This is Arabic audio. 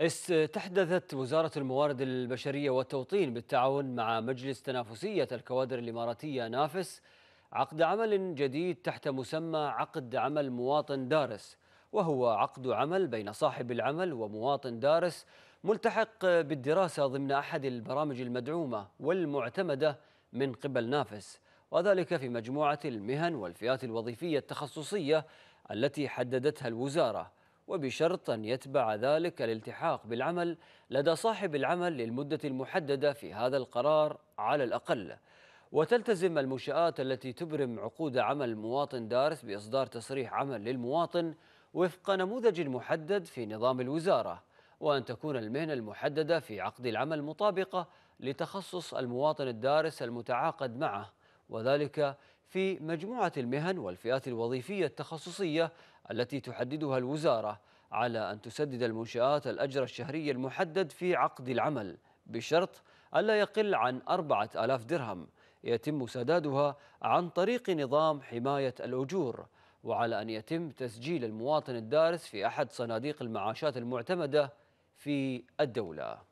استحدثت وزارة الموارد البشرية والتوطين بالتعاون مع مجلس تنافسية الكوادر الإماراتية نافس عقد عمل جديد تحت مسمى عقد عمل مواطن دارس وهو عقد عمل بين صاحب العمل ومواطن دارس ملتحق بالدراسة ضمن أحد البرامج المدعومة والمعتمدة من قبل نافس وذلك في مجموعة المهن والفئات الوظيفية التخصصية التي حددتها الوزارة وبشرط أن يتبع ذلك الالتحاق بالعمل لدى صاحب العمل للمدة المحددة في هذا القرار على الأقل وتلتزم المنشآت التي تبرم عقود عمل مواطن دارس بإصدار تصريح عمل للمواطن وفق نموذج محدد في نظام الوزارة وأن تكون المهنة المحددة في عقد العمل مطابقة لتخصص المواطن الدارس المتعاقد معه وذلك في مجموعة المهن والفئات الوظيفية التخصصية التي تحددها الوزارة على أن تسدد المنشآت الأجر الشهري المحدد في عقد العمل بشرط ألا يقل عن أربعة آلاف درهم يتم سدادها عن طريق نظام حماية الأجور وعلى أن يتم تسجيل المواطن الدارس في أحد صناديق المعاشات المعتمدة في الدولة